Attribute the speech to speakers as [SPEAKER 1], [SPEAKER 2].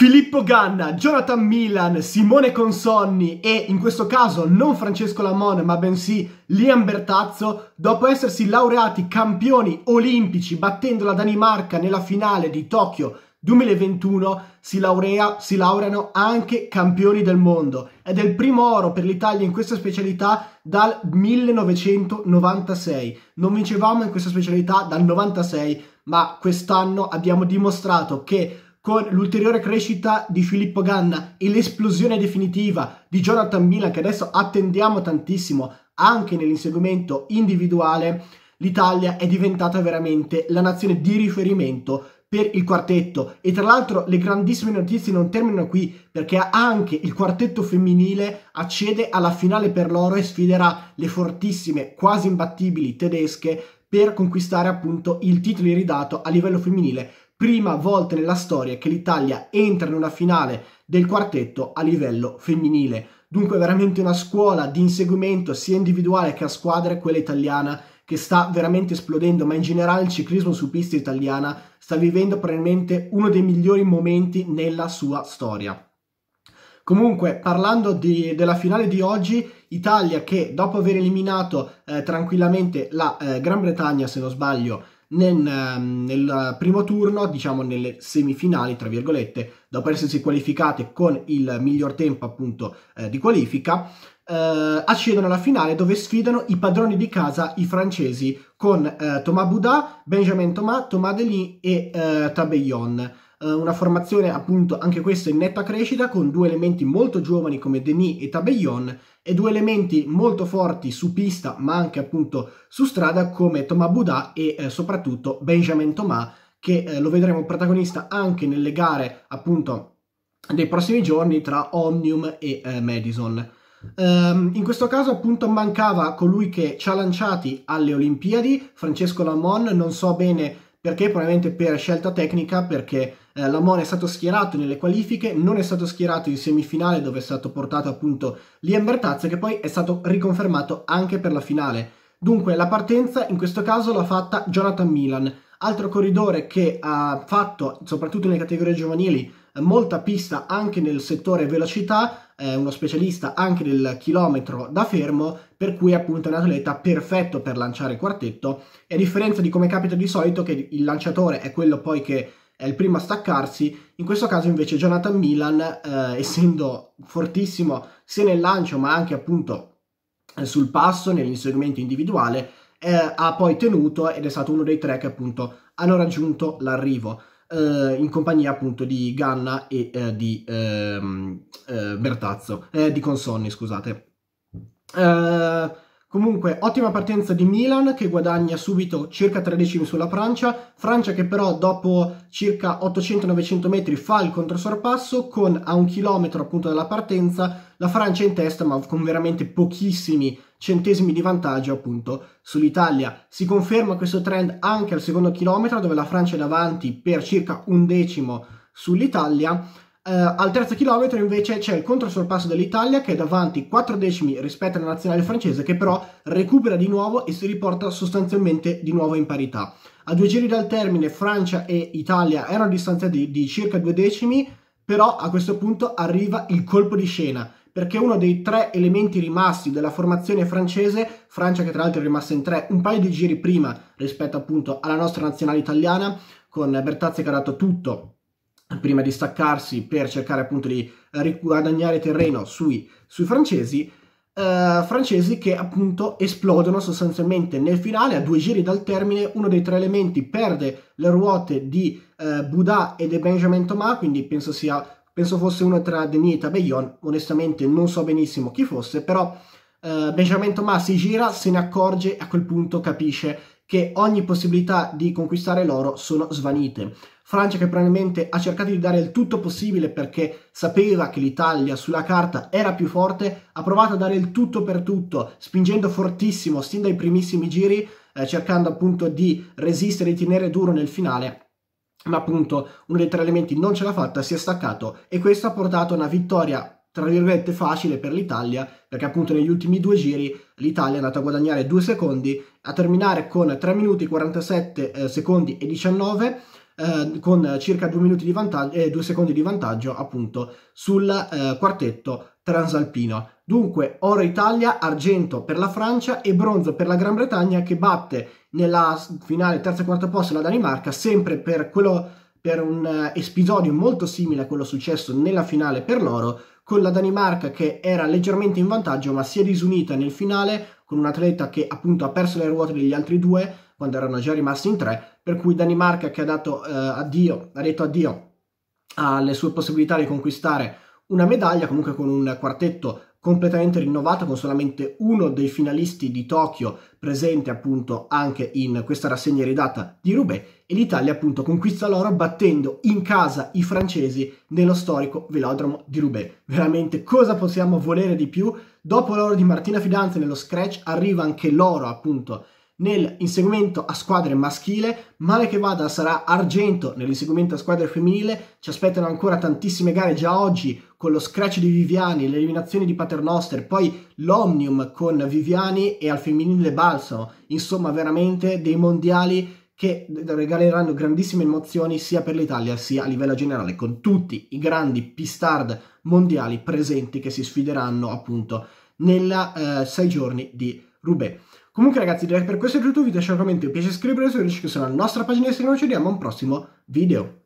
[SPEAKER 1] Filippo Ganna, Jonathan Milan, Simone Consonni e in questo caso non Francesco Lamon ma bensì Liam Bertazzo, dopo essersi laureati campioni olimpici battendo la Danimarca nella finale di Tokyo 2021, si, laurea, si laureano anche campioni del mondo ed è il primo oro per l'Italia in questa specialità dal 1996. Non vincevamo in questa specialità dal 96, ma quest'anno abbiamo dimostrato che con l'ulteriore crescita di Filippo Ganna e l'esplosione definitiva di Jonathan Milan, che adesso attendiamo tantissimo anche nell'inseguimento individuale, l'Italia è diventata veramente la nazione di riferimento per il quartetto e tra l'altro le grandissime notizie non terminano qui perché anche il quartetto femminile accede alla finale per l'oro e sfiderà le fortissime quasi imbattibili tedesche per conquistare appunto il titolo iridato a livello femminile prima volta nella storia che l'Italia entra in una finale del quartetto a livello femminile. Dunque veramente una scuola di inseguimento sia individuale che a squadre, quella italiana, che sta veramente esplodendo, ma in generale il ciclismo su pista italiana sta vivendo probabilmente uno dei migliori momenti nella sua storia. Comunque, parlando di, della finale di oggi, Italia che dopo aver eliminato eh, tranquillamente la eh, Gran Bretagna, se non sbaglio, nel, ehm, nel eh, primo turno, diciamo nelle semifinali, tra virgolette, dopo essersi qualificate con il miglior tempo appunto eh, di qualifica, eh, accedono alla finale dove sfidano i padroni di casa, i francesi, con eh, Thomas Boudin, Benjamin Thomas, Thomas Delis e eh, Tabellon. Eh, una formazione appunto anche questa in netta crescita con due elementi molto giovani come Denis e Tabellon e due elementi molto forti su pista ma anche appunto su strada come Thomas Boudin e eh, soprattutto Benjamin Thomas che eh, lo vedremo protagonista anche nelle gare appunto dei prossimi giorni tra Omnium e eh, Madison. Um, in questo caso appunto mancava colui che ci ha lanciati alle Olimpiadi, Francesco Lamon, non so bene perché, probabilmente per scelta tecnica, perché eh, Lamone è stato schierato nelle qualifiche, non è stato schierato in semifinale dove è stato portato appunto Liam Bertazzo che poi è stato riconfermato anche per la finale. Dunque la partenza in questo caso l'ha fatta Jonathan Milan, altro corridore che ha fatto soprattutto nelle categorie giovanili molta pista anche nel settore velocità, è uno specialista anche del chilometro da fermo, per cui appunto è un atleta perfetto per lanciare il quartetto, e a differenza di come capita di solito che il lanciatore è quello poi che è il primo a staccarsi. In questo caso invece Jonathan Milan, eh, essendo fortissimo sia nel lancio ma anche appunto sul passo, nell'inseguimento individuale, eh, ha poi tenuto ed è stato uno dei tre che appunto hanno raggiunto l'arrivo eh, in compagnia appunto di Ganna e eh, di ehm, eh, Bertazzo, eh, di Consonni, scusate. Eh, Comunque, ottima partenza di Milan che guadagna subito circa 3 decimi sulla Francia. Francia che però dopo circa 800-900 metri fa il controsorpasso con a un chilometro appunto dalla partenza la Francia in testa ma con veramente pochissimi centesimi di vantaggio appunto sull'Italia. Si conferma questo trend anche al secondo chilometro dove la Francia è davanti per circa un decimo sull'Italia Uh, al terzo chilometro invece c'è il controsorpasso dell'Italia che è davanti 4 decimi rispetto alla nazionale francese che però recupera di nuovo e si riporta sostanzialmente di nuovo in parità. A due giri dal termine Francia e Italia erano distanziati di circa due decimi, però a questo punto arriva il colpo di scena perché uno dei tre elementi rimasti della formazione francese, Francia che tra l'altro è rimasta in tre un paio di giri prima rispetto appunto alla nostra nazionale italiana, con Bertazzi che ha dato tutto prima di staccarsi per cercare appunto di eh, riguadagnare terreno sui, sui francesi, eh, francesi che appunto esplodono sostanzialmente nel finale a due giri dal termine, uno dei tre elementi perde le ruote di eh, Bouda e di Benjamin Thomas, quindi penso, sia, penso fosse uno tra Denis e Tabeillon, onestamente non so benissimo chi fosse, però eh, Benjamin Thomas si gira, se ne accorge e a quel punto capisce che ogni possibilità di conquistare l'oro sono svanite. Francia che probabilmente ha cercato di dare il tutto possibile perché sapeva che l'Italia sulla carta era più forte, ha provato a dare il tutto per tutto, spingendo fortissimo sin dai primissimi giri, eh, cercando appunto di resistere, e tenere duro nel finale, ma appunto uno dei tre elementi non ce l'ha fatta, si è staccato e questo ha portato a una vittoria tra virgolette facile per l'Italia perché appunto negli ultimi due giri l'Italia è andata a guadagnare due secondi a terminare con 3 minuti 47 eh, secondi e 19 eh, con circa 2 minuti di vantaggio e eh, 2 secondi di vantaggio appunto sul eh, quartetto transalpino dunque oro Italia argento per la Francia e bronzo per la Gran Bretagna che batte nella finale terza e quarta posto la Danimarca sempre per quello per un eh, episodio molto simile a quello successo nella finale per loro, con la Danimarca che era leggermente in vantaggio ma si è disunita nel finale con un atleta che appunto ha perso le ruote degli altri due quando erano già rimasti in tre, per cui Danimarca che ha, dato, eh, addio, ha detto addio alle sue possibilità di conquistare una medaglia, comunque con un quartetto completamente rinnovata con solamente uno dei finalisti di Tokyo presente appunto anche in questa rassegna ridata di Roubaix e l'Italia appunto conquista l'oro battendo in casa i francesi nello storico velodromo di Roubaix. Veramente cosa possiamo volere di più? Dopo l'oro di Martina Fidanza nello scratch arriva anche l'oro appunto nel inseguimento a squadre maschile, male che vada sarà argento nell'inseguimento a squadre femminile, ci aspettano ancora tantissime gare già oggi con lo scratch di Viviani, le eliminazioni di Paternoster, poi l'Omnium con Viviani e al femminile Balsamo, insomma veramente dei mondiali che regaleranno grandissime emozioni sia per l'Italia sia a livello generale con tutti i grandi pistard mondiali presenti che si sfideranno appunto nei eh, sei giorni di Roubaix. Comunque ragazzi direi che per questo è tutto, vi lascio un commento, un piace iscrivervi, se riuscite sulla nostra pagina Instagram, ci vediamo a un prossimo video.